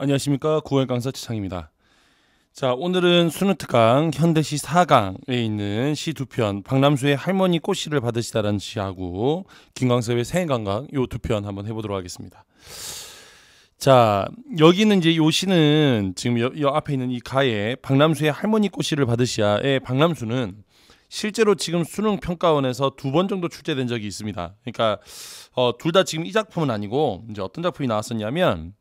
안녕하십니까 9월 강사 최창입니다자 오늘은 수능특강 현대시 4강에 있는 시 두 편 박남수의 할머니 꽃씨를 받으시다라는 시하고 김광섭의 생강각 일요두 편 한번 해보도록 하겠습니다. 자 여기는 이제 요 시는 지금 여, 여 앞에 있는 이 가에 박남수의 할머니 꽃씨를받으시야의 박남수는 실제로 지금 수능 평가원에서 두 번 정도 출제된 적이 있습니다. 그러니까 어, 둘 다 지금 이 작품은 아니고 이제 어떤 작품이 나왔었냐면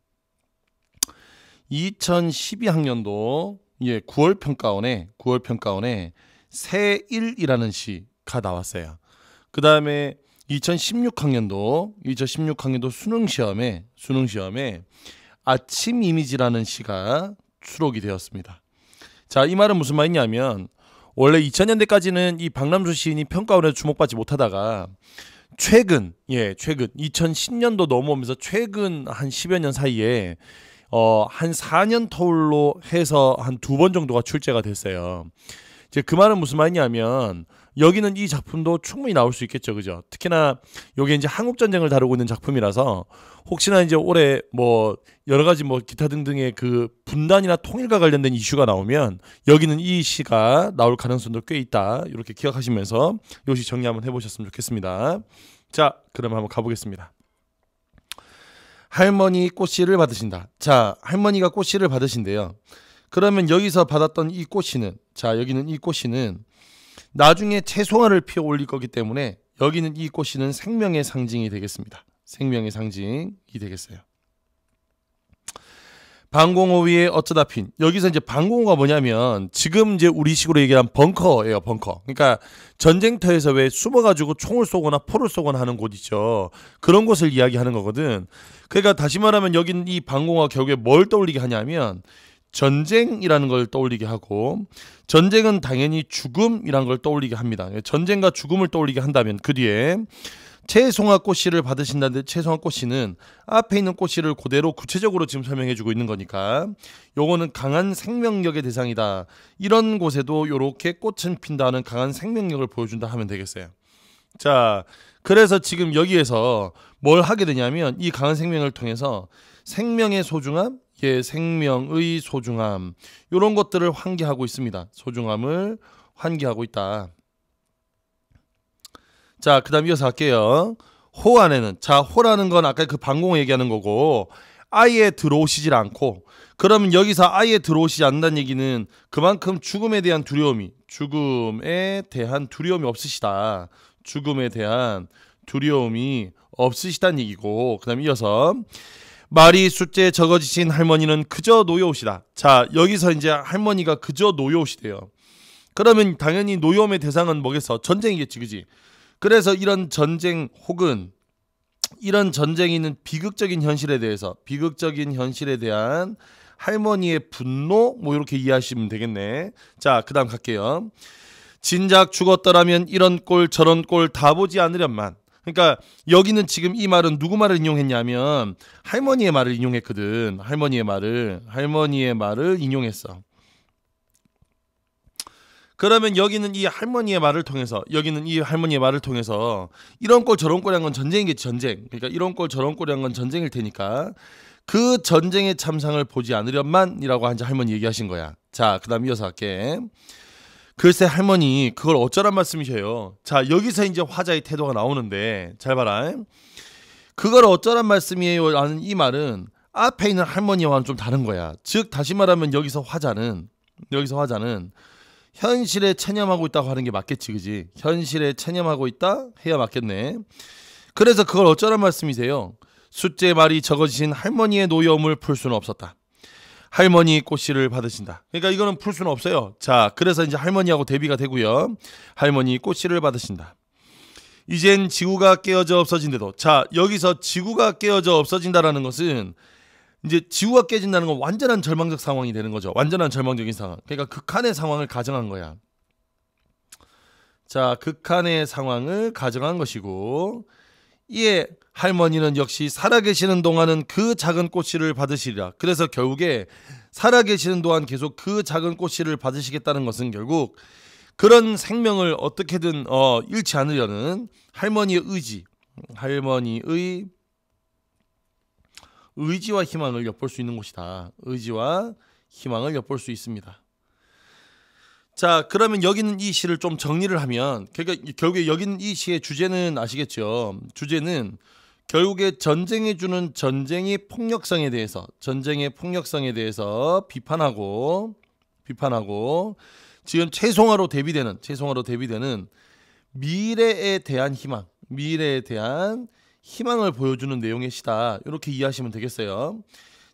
2012학년도 예, 9월 평가원에 9월 평가원에 새일이라는 시가 나왔어요. 그 다음에 2016학년도 2016학년도 수능 시험에 수능 시험에 아침 이미지라는 시가 수록이 되었습니다. 자, 이 말은 무슨 말이냐면 원래 2000년대까지는 이 박남수 시인이 평가원에 주목받지 못하다가 최근 예, 최근 2010년도 넘어오면서 최근 한 10여 년 사이에 어, 한 4년 터울로 해서 한 두 번 정도가 출제가 됐어요. 이제 그 말은 무슨 말이냐면 여기는 이 작품도 충분히 나올 수 있겠죠, 그죠? 특히나 여기 이제 한국 전쟁을 다루고 있는 작품이라서 혹시나 이제 올해 뭐 여러 가지 뭐 기타 등등의 그 분단이나 통일과 관련된 이슈가 나오면 여기는 이 시가 나올 가능성도 꽤 있다. 이렇게 기억하시면서 요시 정리 한번 해보셨으면 좋겠습니다. 자, 그럼 한번 가보겠습니다. 할머니 꽃씨를 받으신다. 자, 할머니가 꽃씨를 받으신대요. 그러면 여기서 받았던 이 꽃씨는 자, 여기는 이 꽃씨는 나중에 채송화를 피워 올릴 거기 때문에 여기는 이 꽃씨는 생명의 상징이 되겠습니다. 생명의 상징이 되겠어요. 방공호위에 어쩌다 핀. 여기서 이제 방공호가 뭐냐면 지금 이제 우리식으로 얘기한 벙커예요, 벙커. 그러니까 전쟁터에서 왜 숨어가지고 총을 쏘거나 포를 쏘거나 하는 곳 있죠. 그런 곳을 이야기하는 거거든. 그러니까 다시 말하면 여긴 이 방공호가 결국에 뭘 떠올리게 하냐면 전쟁이라는 걸 떠올리게 하고 전쟁은 당연히 죽음이라는 걸 떠올리게 합니다. 전쟁과 죽음을 떠올리게 한다면 그 뒤에 최송화 꽃씨를 받으신다는데 최송화 꽃씨는 앞에 있는 꽃씨를 그대로 구체적으로 지금 설명해주고 있는 거니까 요거는 강한 생명력의 대상이다. 이런 곳에도 요렇게 꽃은 핀다는 강한 생명력을 보여준다 하면 되겠어요. 자, 그래서 지금 여기에서 뭘 하게 되냐면 이 강한 생명을 통해서 생명의 소중함, 예, 생명의 소중함 요런 것들을 환기하고 있습니다. 소중함을 환기하고 있다. 자, 그 다음 이어서 할게요. 호 안에는, 자, 호라는 건 아까 그 방공 얘기하는 거고, 아예 들어오시질 않고, 그러면 여기서 아예 들어오시지 않는다는 얘기는 그만큼 죽음에 대한 두려움이, 죽음에 대한 두려움이 없으시다. 죽음에 대한 두려움이 없으시다는 얘기고, 그 다음 이어서, 말이 숫제에 적어지신 할머니는 그저 노여우시다. 자, 여기서 이제 할머니가 그저 노여우시대요. 그러면 당연히 노여움의 대상은 뭐겠어? 전쟁이겠지, 그지? 그래서 이런 전쟁 혹은 이런 전쟁이 있는 비극적인 현실에 대해서 비극적인 현실에 대한 할머니의 분노 뭐 이렇게 이해하시면 되겠네. 자, 그다음 갈게요. 진작 죽었더라면 이런 꼴 저런 꼴 다 보지 않으련만. 그러니까 여기는 지금 이 말은 누구 말을 인용했냐면 할머니의 말을 인용했거든. 할머니의 말을 할머니의 말을 인용했어. 그러면 여기는 이 할머니의 말을 통해서 여기는 이 할머니의 말을 통해서 이런 꼴 저런 꼴이란 건 전쟁이겠지 전쟁. 그러니까 이런 꼴 저런 꼴이란 건 전쟁일 테니까 그 전쟁의 참상을 보지 않으련만이라고 한지 할머니 얘기하신 거야. 자, 그다음 이어서 할게. 글쎄 할머니 그걸 어쩌란 말씀이셔요. 자, 여기서 이제 화자의 태도가 나오는데 잘 봐라. 그걸 어쩌란 말씀이에요. 라는 이 말은 앞에 있는 할머니와는 좀 다른 거야. 즉 다시 말하면 여기서 화자는 여기서 화자는 현실에 체념하고 있다고 하는 게 맞겠지, 그지? 현실에 체념하고 있다 해야 맞겠네. 그래서 그걸 어쩌란 말씀이세요? 숫제 말이 적어지신 할머니의 노여움을 풀 수는 없었다. 할머니 꽃씨를 받으신다. 그러니까 이거는 풀 수는 없어요. 자, 그래서 이제 할머니하고 대비가 되고요. 할머니 꽃씨를 받으신다. 이젠 지구가 깨어져 없어진데도 자 여기서 지구가 깨어져 없어진다라는 것은 이제 지구가 깨진다는 건 완전한 절망적 상황이 되는 거죠. 완전한 절망적인 상황. 그러니까 극한의 상황을 가정한 거야. 자, 극한의 상황을 가정한 것이고 이에 할머니는 역시 살아계시는 동안은 그 작은 꽃씨를 받으시리라. 그래서 결국에 살아계시는 동안 계속 그 작은 꽃씨를 받으시겠다는 것은 결국 그런 생명을 어떻게든 어, 잃지 않으려는 할머니의 의지, 할머니의 의지와 희망을 엿볼 수 있는 곳이다. 의지와 희망을 엿볼 수 있습니다. 자, 그러면 여기 는이 시를 좀 정리를 하면 그러니까 결국에 여기 는이 시의 주제는 아시겠죠? 주제는 결국에 전쟁이 주는 전쟁의 폭력성에 대해서 전쟁의 폭력성에 대해서 비판하고 비판하고 지금 최송화로 대비되는 최송화로 대비되는 미래에 대한 희망, 미래에 대한 희망을 보여주는 내용의 시다. 이렇게 이해하시면 되겠어요.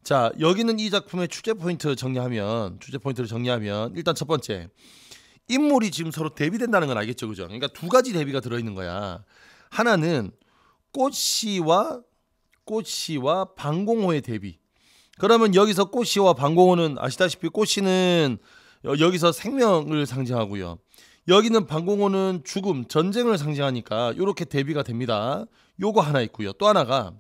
자, 여기는 이 작품의 주제 포인트 정리하면 주제 포인트를 정리하면 일단 첫 번째 인물이 지금 서로 대비된다는 건 알겠죠, 그죠? 그러니까 두 가지 대비가 들어 있는 거야. 하나는 꽃씨와 꽃씨와 방공호의 대비. 그러면 여기서 꽃씨와 방공호는 아시다시피 꽃씨는 여기서 생명을 상징하고요. 여기는 방공호는 죽음, 전쟁을 상징하니까 이렇게 대비가 됩니다. 요거 하나 있고요. 또 하나가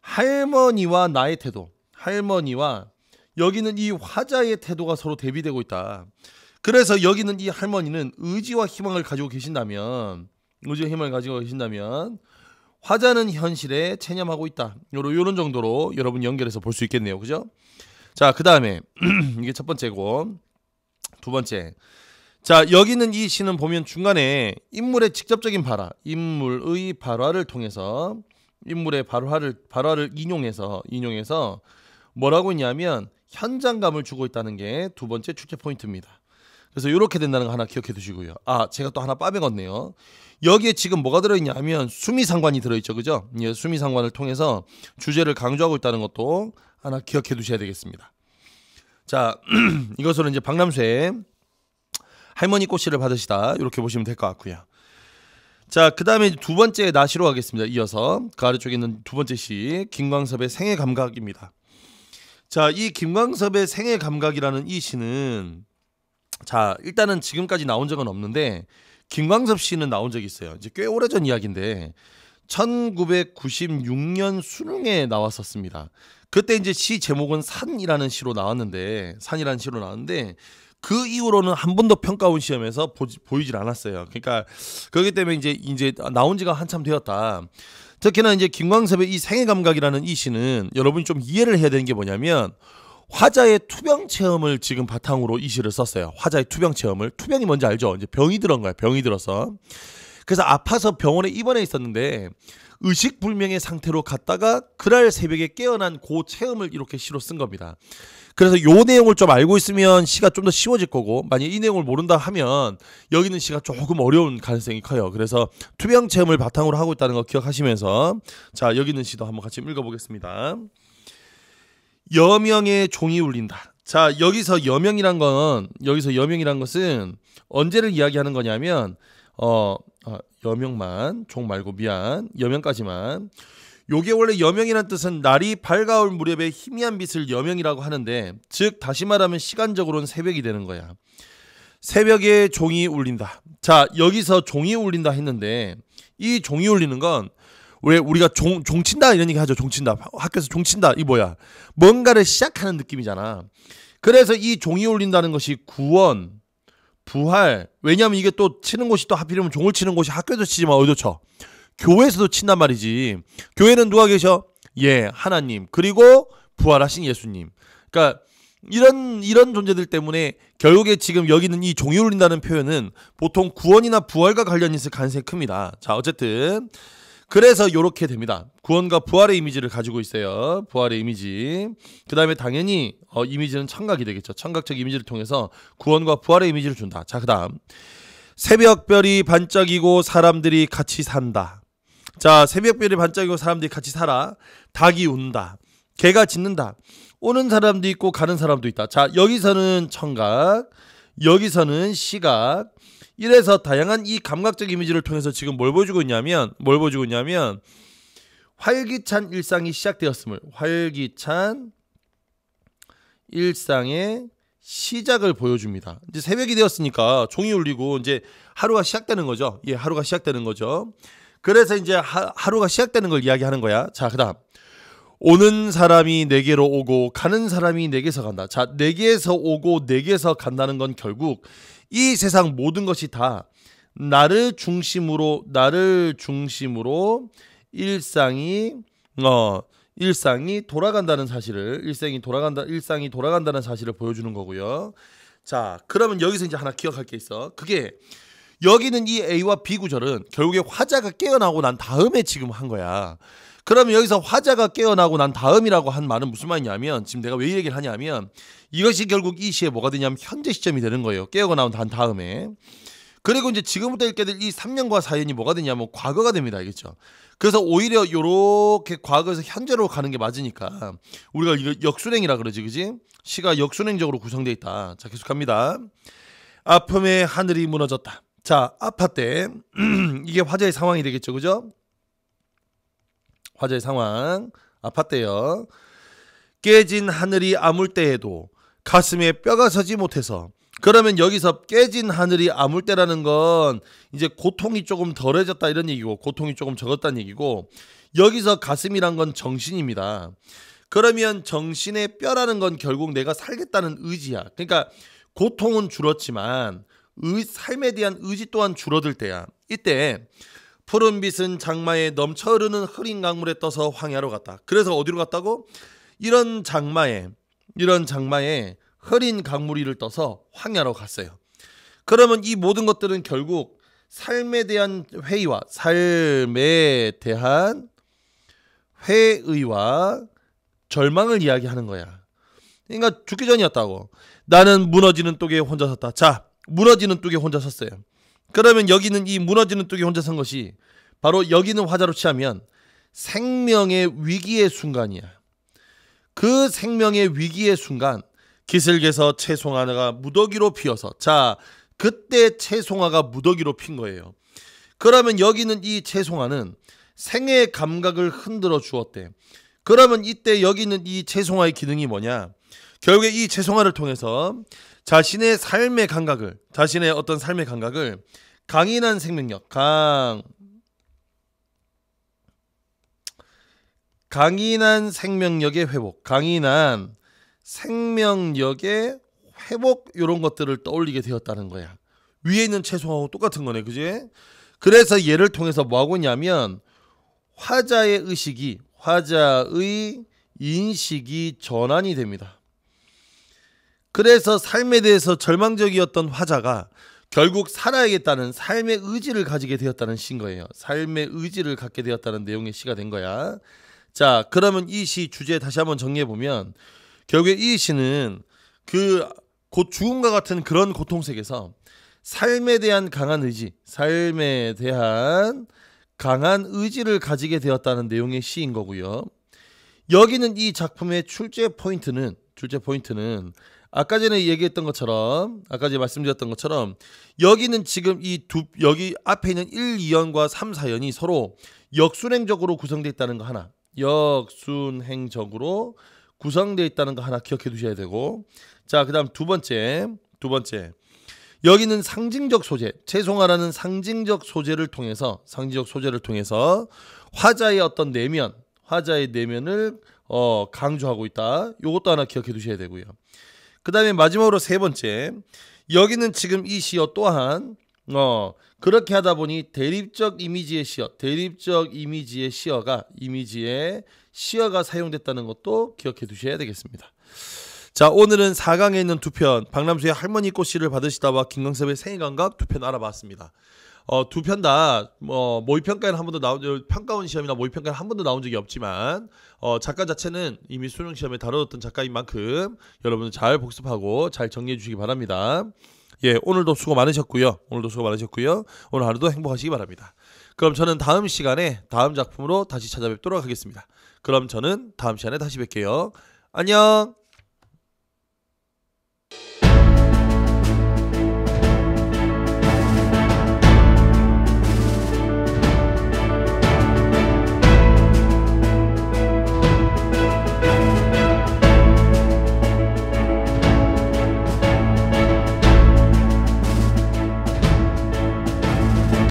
할머니와 나의 태도. 할머니와 여기는 이 화자의 태도가 서로 대비되고 있다. 그래서 여기는 이 할머니는 의지와 희망을 가지고 계신다면 의지와 희망을 가지고 계신다면 화자는 현실에 체념하고 있다. 요런 요런 정도로 여러분 연결해서 볼 수 있겠네요. 그죠? 자, 그다음에 이게 첫 번째고 두 번째. 자 여기는 이 시는 보면 중간에 인물의 직접적인 발화, 인물의 발화를 통해서 인물의 발화를 발화를 인용해서 인용해서 뭐라고 했냐면 현장감을 주고 있다는 게 두 번째 축제 포인트입니다. 그래서 이렇게 된다는 거 하나 기억해 두시고요. 아 제가 또 하나 빠먹었네요. 여기에 지금 뭐가 들어있냐면 수미상관이 들어있죠, 그죠? 예, 수미상관을 통해서 주제를 강조하고 있다는 것도 하나 기억해 두셔야 되겠습니다. 자 이것으로 이제 박남수의 할머니 꽃씨를 받으시다 이렇게 보시면 될 것 같고요. 자, 그 다음에 두 번째 나시로 가겠습니다. 이어서 그 아래쪽에 있는 두 번째 시 김광섭의 생애 감각입니다. 자, 이 김광섭의 생애 감각이라는 이 시는 자 일단은 지금까지 나온 적은 없는데 김광섭 씨는 나온 적이 있어요. 이제 꽤 오래전 이야기인데 1996년 수능에 나왔었습니다. 그때 이제 시 제목은 산이라는 시로 나왔는데 산이라는 시로 나왔는데 그 이후로는 한 번도 평가원 시험에서 보, 이질 않았어요. 그러니까 그렇기 때문에 이제 이제 나온 지가 한참 되었다. 특히나 이제 김광섭의 이 생애 감각이라는 이 시는 여러분이 좀 이해를 해야 되는 게 뭐냐면 화자의 투병 체험을 지금 바탕으로 이 시를 썼어요. 화자의 투병 체험을 투병이 뭔지 알죠? 이제 병이 들은 거야. 병이 들어서 그래서 아파서 병원에 입원해 있었는데 의식불명의 상태로 갔다가 그날 새벽에 깨어난 고 체험을 이렇게 시로 쓴 겁니다. 그래서 요 내용을 좀 알고 있으면 시가 좀 더 쉬워질 거고 만약 이 내용을 모른다 하면 여기는 시가 조금 어려운 가능성이 커요. 그래서 투병 체험을 바탕으로 하고 있다는 거 기억하시면서 자 여기는 시도 한번 같이 읽어보겠습니다. 여명의 종이 울린다. 자 여기서 여명이란 건 여기서 여명이란 것은 언제를 이야기하는 거냐면 어, 어 여명만 종 말고 미안 여명까지만 요게 원래 여명이란 뜻은 날이 밝아올 무렵에 희미한 빛을 여명이라고 하는데 즉 다시 말하면 시간적으로는 새벽이 되는 거야. 새벽에 종이 울린다. 자, 여기서 종이 울린다 했는데 이 종이 울리는 건왜 우리가 종, 종 친다 이런 얘기 하죠. 종 친다. 학교에서 종 친다. 이 뭐야? 뭔가를 시작하는 느낌이잖아. 그래서 이 종이 울린다는 것이 구원, 부활. 왜냐면 이게 또 치는 곳이 또 하필이면 종을 치는 곳이 학교에서 치지만 어디서 쳐. 교회에서도 친단 말이지. 교회는 누가 계셔? 예, 하나님. 그리고 부활하신 예수님. 그러니까 이런 이런 존재들 때문에 결국에 지금 여기 는이 종이 울린다는 표현은 보통 구원이나 부활과 관련이 있을 가능성이 큽니다. 자, 어쨌든 그래서 요렇게 됩니다. 구원과 부활의 이미지를 가지고 있어요. 부활의 이미지. 그 다음에 당연히 어, 이미지는 청각이 되겠죠. 청각적 이미지를 통해서 구원과 부활의 이미지를 준다. 자, 그 다음. 새벽별이 반짝이고 사람들이 같이 산다. 자 새벽별이 반짝이고 사람들이 같이 살아 닭이 운다 개가 짖는다 오는 사람도 있고 가는 사람도 있다 자 여기서는 청각 여기서는 시각 이래서 다양한 이 감각적 이미지를 통해서 지금 뭘 보여주고 있냐면 뭘 보여주고 있냐면 활기찬 일상이 시작되었음을 활기찬 일상의 시작을 보여줍니다. 이제 새벽이 되었으니까 종이 울리고 이제 하루가 시작되는 거죠. 예, 하루가 시작되는 거죠. 그래서 이제 하, 하루가 시작되는 걸 이야기하는 거야. 자, 그다음. 오는 사람이 내게로 오고 가는 사람이 내게서 간다. 자, 내게서 오고 내게서 간다는 건 결국 이 세상 모든 것이 다 나를 중심으로 나를 중심으로 일상이 어 일상이 돌아간다는 사실을 일상이 돌아간다 일상이 돌아간다는 사실을 보여주는 거고요. 자, 그러면 여기서 이제 하나 기억할 게 있어. 그게 여기는 이 A와 B 구절은 결국에 화자가 깨어나고 난 다음에 지금 한 거야. 그러면 여기서 화자가 깨어나고 난 다음이라고 한 말은 무슨 말이냐면 지금 내가 왜 얘기를 하냐면 이것이 결국 이 시에 뭐가 되냐면 현재 시점이 되는 거예요. 깨어나고 나온 다음에. 그리고 이제 지금부터 읽게 될 이 3년과 4년이 뭐가 되냐면 뭐 과거가 됩니다. 알겠죠? 그래서 오히려 요렇게 과거에서 현재로 가는 게 맞으니까 우리가 이거 역순행이라 그러지 그지? 시가 역순행적으로 구성되어 있다. 자 계속합니다. 아픔의 하늘이 무너졌다. 자, 아파 때 이게 화재의 상황이 되겠죠. 그죠? 화재의 상황. 아파 때요. 깨진 하늘이 아물 때에도 가슴에 뼈가 서지 못해서 그러면 여기서 깨진 하늘이 아물 때라는 건 이제 고통이 조금 덜해졌다 이런 얘기고 고통이 조금 적었다는 얘기고 여기서 가슴이란 건 정신입니다. 그러면 정신의 뼈라는 건 결국 내가 살겠다는 의지야. 그러니까 고통은 줄었지만 의, 삶에 대한 의지 또한 줄어들 때야. 이때 푸른빛은 장마에 넘쳐 흐르는 흐린 강물에 떠서 황야로 갔다. 그래서 어디로 갔다고? 이런 장마에 이런 장마에 흐린 강물 위를 떠서 황야로 갔어요. 그러면 이 모든 것들은 결국 삶에 대한 회의와 삶에 대한 회의와 절망을 이야기하는 거야. 그러니까 죽기 전이었다고. 나는 무너지는 똑에 혼자 섰다. 자, 무너지는 뚝에 혼자 섰어요. 그러면 여기는 이 무너지는 뚝에 혼자 선 것이 바로 여기는 화자로 치하면 생명의 위기의 순간이야. 그 생명의 위기의 순간 기슭에서 채송아가 하 무더기로 피어서 자 그때 채송화가 무더기로 핀 거예요. 그러면 여기는 이채송화는 생의 감각을 흔들어 주었대. 그러면 이때 여기는 이채송화의 기능이 뭐냐? 결국에 이 최송화를 통해서 자신의 삶의 감각을 자신의 어떤 삶의 감각을 강인한 생명력 강 강인한 생명력의 회복 강인한 생명력의 회복 이런 것들을 떠올리게 되었다는 거야 위에 있는 채송하고 똑같은 거네 그지 그래서 얘를 통해서 뭐하고 있냐면 화자의 의식이 화자의 인식이 전환이 됩니다 그래서 삶에 대해서 절망적이었던 화자가 결국 살아야겠다는 삶의 의지를 가지게 되었다는 시인 거예요. 삶의 의지를 갖게 되었다는 내용의 시가 된 거야. 자, 그러면 이 시 주제 다시 한번 정리해 보면 결국에 이 시는 그 곧 죽음과 같은 그런 고통 세계에서 삶에 대한 강한 의지, 삶에 대한 강한 의지를 가지게 되었다는 내용의 시인 거고요. 여기는 이 작품의 출제 포인트는 출제 포인트는 아까 전에 얘기했던 것처럼 아까 전에 말씀드렸던 것처럼 여기는 지금 이 두 여기 앞에 있는 1, 2연과 3, 4연이 서로 역순행적으로 구성되어 있다는 거 하나 역순행적으로 구성되어 있다는 거 하나 기억해 두셔야 되고 자 그다음 두 번째 두 번째 여기는 상징적 소재 채송화라는 상징적 소재를 통해서 상징적 소재를 통해서 화자의 어떤 내면 화자의 내면을 어, 강조하고 있다. 요것도 하나 기억해 두셔야 되고요. 그 다음에 마지막으로 세 번째. 여기는 지금 이 시어 또한, 어, 그렇게 하다 보니 대립적 이미지의 시어, 대립적 이미지의 시어가, 이미지의 시어가 사용됐다는 것도 기억해 두셔야 되겠습니다. 자, 오늘은 4강에 있는 두 편, 박남수의 할머니 꽃씨를 받으시다와 김광섭의 생일감각 두 편 알아봤습니다. 어, 두편다뭐 모의 평가는 한 번도 나온 평가원 시험이나 모의 평가는 한 번도 나온 적이 없지만 어, 작가 자체는 이미 수능 시험에 다뤄졌던 작가인 만큼 여러분 잘 복습하고 잘 정리해 주시기 바랍니다. 예, 오늘도 수고 많으셨고요. 오늘도 수고 많으셨고요. 오늘 하루도 행복하시기 바랍니다. 그럼 저는 다음 시간에 다음 작품으로 다시 찾아뵙도록 하겠습니다. 그럼 저는 다음 시간에 다시 뵐게요. 안녕.